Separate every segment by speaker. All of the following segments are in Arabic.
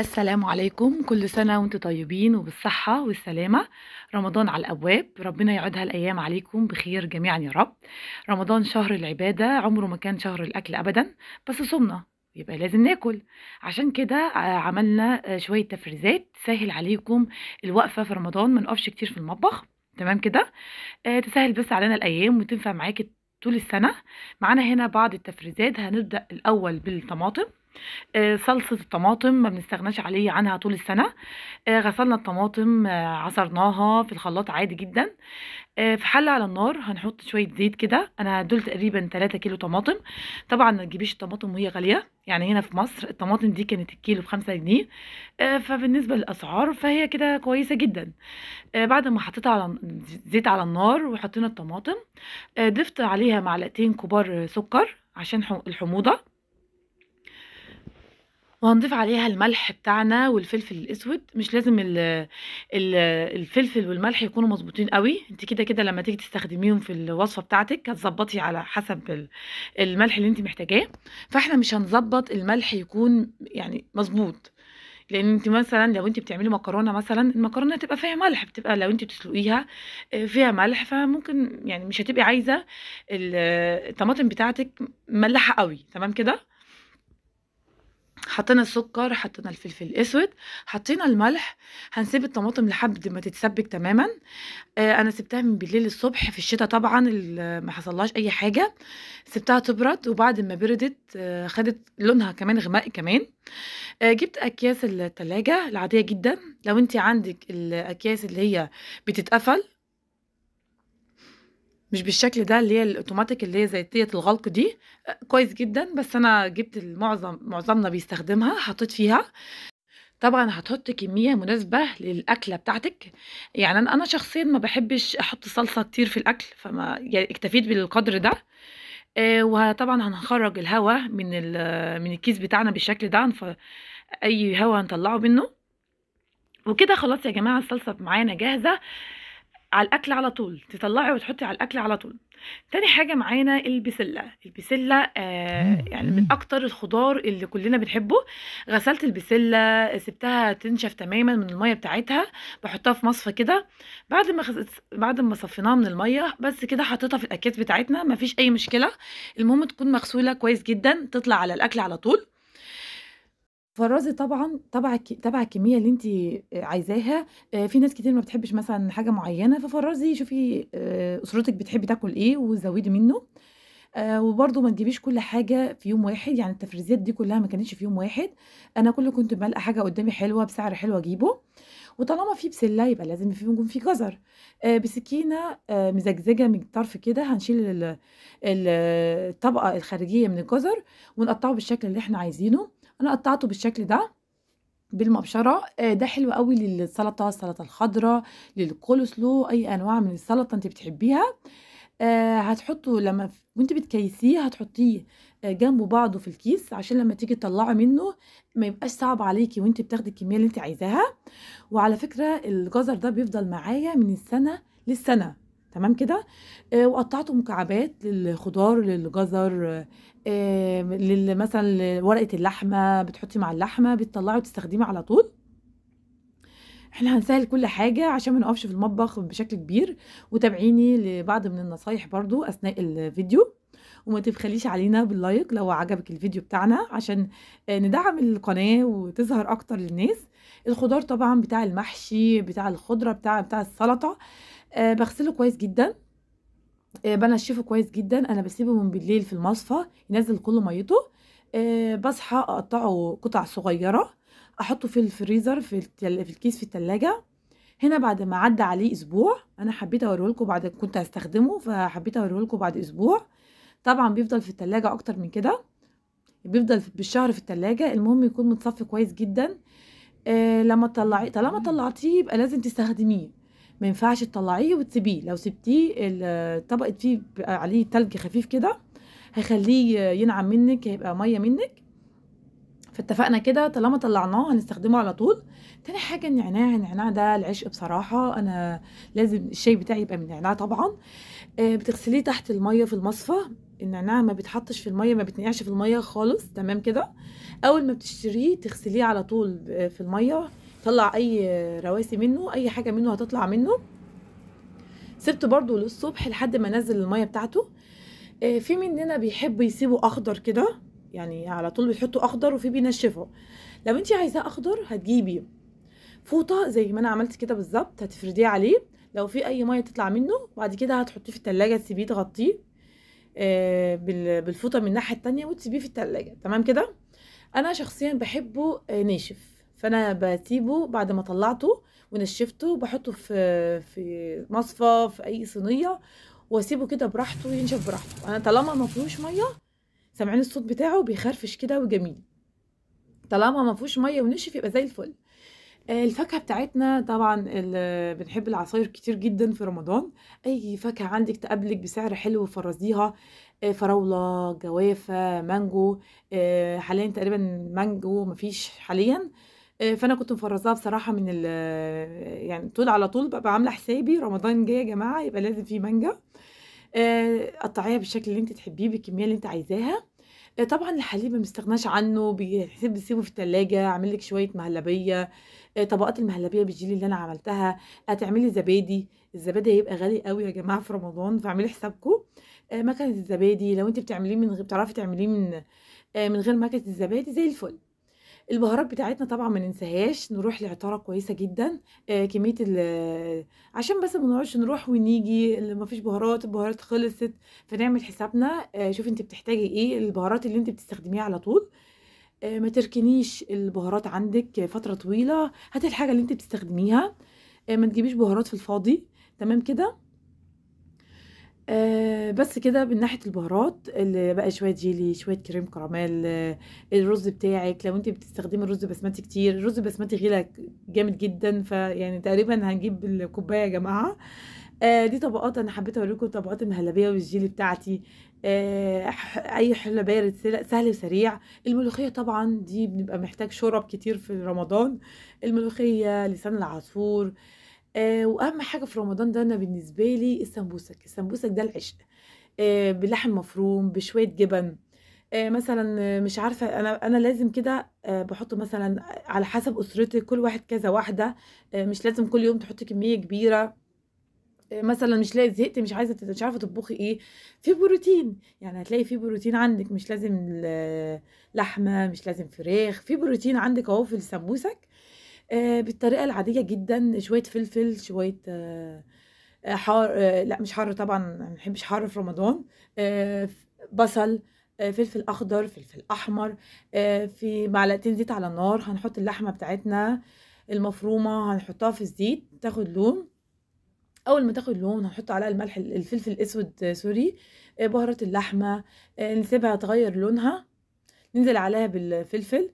Speaker 1: السلام عليكم كل سنة وانتم طيبين وبالصحة والسلامة رمضان على الأبواب ربنا يعد هالأيام عليكم بخير جميعا يا رب رمضان شهر العبادة عمره ما كان شهر الأكل أبدا بس صمنا يبقى لازم ناكل عشان كده آه، عملنا آه، شوية تفريزات تسهل عليكم الوقفة في رمضان ما نقفش كتير في المطبخ تمام كده آه، تسهل بس علينا الأيام وتنفع معاكي طول السنة معانا هنا بعض التفريزات هنبدأ الأول بالطماطم آه، صلصة الطماطم ما بنستغناش عليه عنها طول السنة آه، غسلنا الطماطم آه، عصرناها في الخلاط عادي جدا في حلة على النار هنحط شوية زيت كده أنا دول تقريبا 3 كيلو طماطم طبعا ما تجيبيش الطماطم وهي غالية يعني هنا في مصر الطماطم دي كانت الكيلو بخمسة جنيه فبالنسبة للأسعار فهي كده كويسة جدا بعد ما حطيتها على زيت على النار وحطينا الطماطم ضفت عليها معلقتين كبار سكر عشان الحموضة وهنضيف عليها الملح بتاعنا والفلفل الاسود مش لازم الـ الـ الفلفل والملح يكونوا مظبوطين قوي انت كده كده لما تيجي تستخدميهم في الوصفه بتاعتك هتظبطي على حسب الملح اللي انت محتاجاه فاحنا مش هنظبط الملح يكون يعني مظبوط لان انت مثلا لو انت بتعملي مكرونه مثلا المكرونه هتبقى فيها ملح بتبقى لو انت بتسلقيها آه، فيها ملح فممكن يعني مش هتبقي عايزه الطماطم بتاعتك ملحه قوي تمام كده حطينا السكر حطينا الفلفل الاسود حطينا الملح هنسيب الطماطم لحد ما تتسبك تماما آه، انا سبتها من بالليل الصبح في الشتاء طبعا ما حصلهاش اي حاجه سبتها تبرد وبعد ما بردت آه، خدت لونها كمان غماء كمان آه، جبت اكياس التلاجة العاديه جدا لو انت عندك الاكياس اللي هي بتتقفل مش بالشكل ده اللي هي الاوتوماتيك اللي هي زيتيه الغلق دي كويس جدا بس انا جبت المعظم معظمنا بيستخدمها حطيت فيها طبعا هتحط كميه مناسبه للاكله بتاعتك يعني انا انا شخصيا ما بحبش احط صلصه كتير في الاكل فما يعني اكتفيت بالقدر ده وطبعا هنخرج الهواء من من الكيس بتاعنا بالشكل ده اي هواء هنطلعه منه وكده خلاص يا جماعه الصلصه معانا جاهزه على الاكل على طول تطلعي وتحطي على الاكل على طول تاني حاجه معانا البسله البسله آه يعني من اكتر الخضار اللي كلنا بنحبه غسلت البسله سبتها تنشف تماما من الميه بتاعتها بحطها في مصفى كده بعد ما خز... بعد ما صفيناها من الميه بس كده حطيتها في الاكياس بتاعتنا مفيش اي مشكله المهم تكون مغسوله كويس جدا تطلع على الاكل على طول فرّزي طبعًا تبع تبع الكمية اللي أنتِ عايزاها، آه، في ناس كتير ما بتحبّش مثلًا حاجة معيّنة، ففرّزي شوفي آه، أسرتِك بتحبي تاكل إيه وزوّدي منّه، آه، وبرده ما تجيبيش كل حاجة في يوم واحد، يعني التفريزات دي كلّها ما كانتش في يوم واحد، أنا كل كنت بلقى حاجة قدّامي حلوة بسعر حلو أجيبه، وطالما في بسلّة يبقى لازم في يكون في جزر، بسكينة مزجزجة من الطرف كده هنشيل الطبقة الخارجية من الجزر، ونقطّعه بالشكل اللي إحنا عايزينه. انا قطعته بالشكل ده بالمبشره آه، ده حلو قوي للسلطه السلطه الخضراء للكولسلو اي انواع من السلطه انت بتحبيها آه، هتحطه لما وانت بتكيسيه هتحطيه آه، جنبه بعضه في الكيس عشان لما تيجي تطلعه منه ما يبقاش صعب عليكي وانت بتاخدي الكميه اللي انت عايزاها وعلى فكره الجزر ده بيفضل معايا من السنه للسنه تمام كده آه، وقطعته مكعبات للخضار للجزر آه، مثلا ورقه اللحمه بتحطي مع اللحمه بتطلعي وتستخدمي على طول احنا هنسهل كل حاجة عشان ما نقفش في المطبخ بشكل كبير وتابعيني لبعض من النصايح برضو أثناء الفيديو وما تبخليش علينا باللايك لو عجبك الفيديو بتاعنا عشان آه، ندعم القناة وتظهر أكتر للناس الخضار طبعا بتاع المحشي بتاع الخضرة بتاع بتاع السلطة آه بغسله كويس جدا آه بنشفه كويس جدا انا بسيبه من بالليل في المصفى ينزل كل ميته آه بصحى اقطعه قطع صغيره احطه في الفريزر في, التل... في الكيس في التلاجة هنا بعد ما عدى عليه اسبوع انا حبيت لكم بعد كنت هستخدمه فحبيت لكم بعد اسبوع طبعا بيفضل في التلاجة اكتر من كده بيفضل بالشهر في التلاجة المهم يكون متصفي كويس جدا آه لما تطلعيه طالما طلعتيه يبقى لازم تستخدميه ما ينفعش تطلعيه وتسيبيه لو سبتيه طبقت فيه عليه تلج خفيف كده هيخليه ينعم منك هيبقى ميه منك فاتفقنا كده طالما طلعناه هنستخدمه على طول تاني حاجه النعناع النعناع ده العشق بصراحه انا لازم الشاي بتاعي يبقى من نعناع طبعا آه، بتغسليه تحت الميه في المصفى النعناع ما بيتحطش في الميه ما بيتنقعش في الميه خالص تمام كده اول ما بتشتريه تغسليه على طول آه، في الميه طلع اي رواسي منه اي حاجه منه هتطلع منه سبته برضو للصبح لحد ما نزل الميه بتاعته آه، في مننا بيحب يسيبه اخضر كده يعني على طول بيحطوا اخضر وفي بينشفه لو انت عايزاه اخضر هتجيبي فوطه زي ما انا عملت كده بالظبط هتفرديه عليه لو في اي ميه تطلع منه بعد كده هتحطيه في التلاجة تسيبيه تغطيه آه، بالفوطه من الناحيه التانية وتسيبيه في التلاجة تمام كده انا شخصيا بحبه آه، ناشف فانا بسيبه بعد ما طلعته ونشفته بحطه في في مصفى في اي صينيه واسيبه كده براحته ينشف براحته انا طالما ما فيهوش ميه سامعين الصوت بتاعه بيخرفش كده وجميل طالما ما فيهوش ميه ونشف يبقى زي الفل آه، الفاكهه بتاعتنا طبعا بنحب العصاير كتير جدا في رمضان اي فاكهه عندك تقابلك بسعر حلو فرزيها آه، فراوله جوافه مانجو آه، حاليا تقريبا مانجو مفيش حاليا آه، فأنا كنت مفرزاها بصراحة من ال يعني طول على طول ببقى عاملة حسابي رمضان جاي يا جماعة يبقى لازم في مانجا، آه، قطّعيها بالشكل اللي أنتِ تحبّيه بالكمية اللي أنتِ عايزاها، آه، طبعًا الحليب ما عنه بيتحب تسيبه في التلاجة، أعمل لِك شوية مهلبية، طبقات المهلبية بالجيلي اللي أنا عملتها، هتعملي زبادي، الزبادي هيبقى غالي أوي يا جماعة في رمضان فاعملي حسابكم، مكنة الزبادي لو أنتِ بتعمليه من غير بتعرفي تعمليه من من غير مكنة الزبادي زي الفل. البهارات بتاعتنا طبعا ما ننساهاش نروح لعطاره كويسه جدا آه كميه ال آه، عشان بس ما نقعدش نروح ونيجي اللي ما فيش بهارات البهارات خلصت فنعمل حسابنا آه شوفي انت بتحتاجي ايه البهارات اللي انت بتستخدميها على طول آه ما تركنيش البهارات عندك فتره طويله هاتي الحاجه اللي انت بتستخدميها آه ما تجيبيش بهارات في الفاضي تمام كده بس كده من ناحيه البهارات اللي بقى شويه جيلي شويه كريم كراميل الرز بتاعك لو انت بتستخدمي الرز بسمتي كتير الرز بسمتي غلى جامد جدا فيعني تقريبا هنجيب الكوبايه يا جماعه آه، دي طبقات انا حبيت اوريكم طبقات المهلبيه والجيلي بتاعتي آه، اي حلو بارد سهل وسريع الملوخيه طبعا دي بنبقى محتاج شرب كتير في رمضان الملوخيه لسان العصفور آه واهم حاجه في رمضان ده انا بالنسبه لي السمبوسك السمبوسك ده العشق آه، بلحم مفروم بشويه جبن آه، مثلا آه، مش عارفه انا انا لازم كده بحط مثلا على حسب اسرتك كل واحد كذا واحده مش لازم كل يوم تحطي كميه كبيره مثلا مش لاقي زهقت مش عايزه مش عارفه تطبخي ايه في بروتين يعني هتلاقي في بروتين عندك مش لازم لحمه مش لازم فراخ في بروتين عندك اهو في السمبوسك بالطريقه العاديه جدا شويه فلفل شويه آه، حار آه، لا مش حر طبعا ما بنحبش حر في رمضان آه، بصل فلفل اخضر فلفل احمر في معلقتين زيت على النار هنحط اللحمه بتاعتنا المفرومه هنحطها في الزيت تاخد لون اول ما تاخد لون هنحط عليها الملح الفلفل الاسود سوري بهارات اللحمه نسيبها تغير لونها ننزل عليها بالفلفل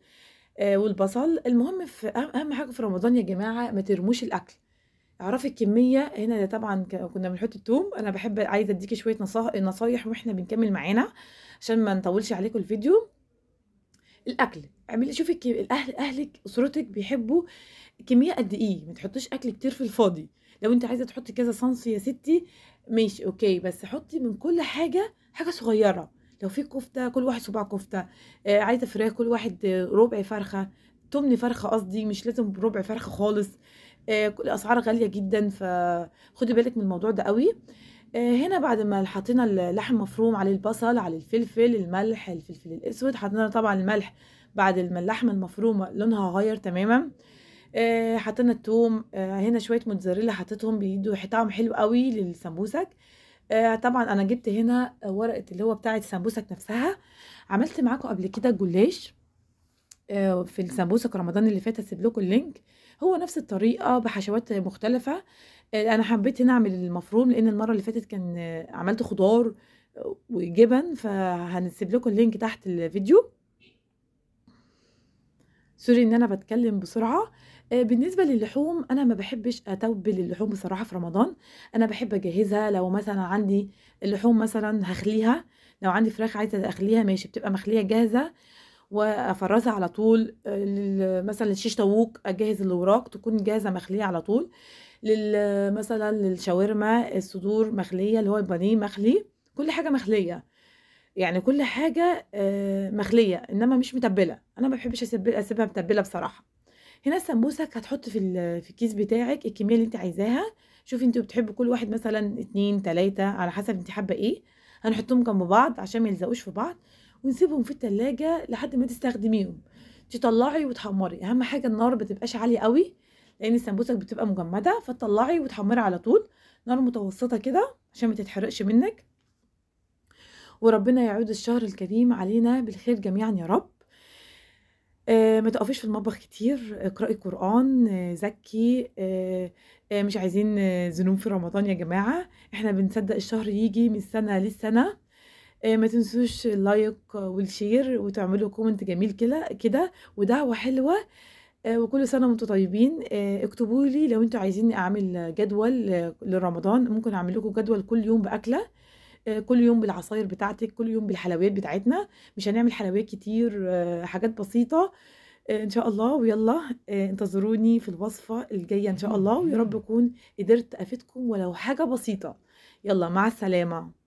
Speaker 1: والبصل المهم في اهم حاجه في رمضان يا جماعه ما ترموش الاكل اعرفي الكميه هنا طبعا كنا بنحط الثوم انا بحب عايزه اديكي شويه نصايح واحنا بنكمل معانا عشان ما نطولش عليكم الفيديو الاكل اعملي شوفي الاهل اهلك اسرتك بيحبوا كميه قد ايه ما تحطيش اكل كتير في الفاضي لو انت عايزه تحطي كذا صنص يا ستي ماشي اوكي بس حطي من كل حاجه حاجه صغيره لو في كفته كل واحد صباع كفته آه عايزه فراخ كل واحد ربع فرخه تمن فرخه قصدي مش لازم ربع فرخه خالص الاسعار آه، غاليه جدا فخدي بالك من الموضوع ده قوي آه، هنا بعد ما حطينا اللحم مفروم عليه البصل على الفلفل الملح الفلفل الاسود حطينا طبعا الملح بعد ما اللحمه المفرومه لونها غير تماما آه، حطينا التوم هنا شويه موتزاريلا حطيتهم بيدوا طعم حلو قوي للسمبوسك طبعا انا جبت هنا ورقه اللي هو بتاعه السمبوسك نفسها عملت معاكم قبل كده جلاش في السمبوسك رمضان اللي فات هسيب لكم اللينك هو نفس الطريقة بحشوات مختلفة آه، أنا حبيت هنا أعمل المفروم لأن المرة اللي فاتت كان آه، عملت خضار آه، وجبن فهنسيب لكم اللينك تحت الفيديو سوري ان انا بتكلم بسرعه بالنسبه للحوم انا ما بحبش اتوبل اللحوم بصراحه في رمضان انا بحب اجهزها لو مثلا عندي اللحوم مثلا هخليها لو عندي فراخ عايزه اخليها ماشي بتبقى مخليه جاهزه وافرزها على طول آه، مثلا للشيش طاووق اجهز الاوراق تكون جاهزه مخليه على طول مثلا للشاورما الصدور مخليه اللي هو البانيه مخلي كل حاجه مخليه يعني كل حاجه آه، مخليه انما مش متبله انا ما بحبش اسيبها متبله بصراحه هنا السمبوسك هتحط في في الكيس بتاعك الكميه اللي انت عايزاها شوفي انت بتحبوا كل واحد مثلا اتنين تلاته على حسب انت حابه ايه هنحطهم جنب بعض عشان ما يلزقوش في بعض ونسيبهم في التلاجة لحد ما تستخدميهم تطلعي وتحمري اهم حاجه النار بتبقاش عاليه قوي لان السمبوسك بتبقى مجمده فتطلعي وتحمري على طول نار متوسطه كده عشان ما تتحرقش منك وربنا يعود الشهر الكريم علينا بالخير جميعا يا رب آه ما تقفيش في المطبخ كتير اقرأي قرآن آه زكي آه آه مش عايزين آه زنوم في رمضان يا جماعة احنا بنصدق الشهر يجي من سنة للسنة آه، ما تنسوش اللايك والشير وتعملوا كومنت جميل كده كده ودعوه حلوه آه، وكل سنه وانتم طيبين آه، اكتبوا لي لو انتم عايزين اعمل جدول لرمضان ممكن اعمل لكم جدول كل يوم باكله كل يوم بالعصاير بتاعتك كل يوم بالحلويات بتاعتنا مش هنعمل حلويات كتير حاجات بسيطه ان شاء الله ويلا انتظروني في الوصفه الجايه ان شاء الله ويا رب اكون قدرت افيدكم ولو حاجه بسيطه يلا مع السلامه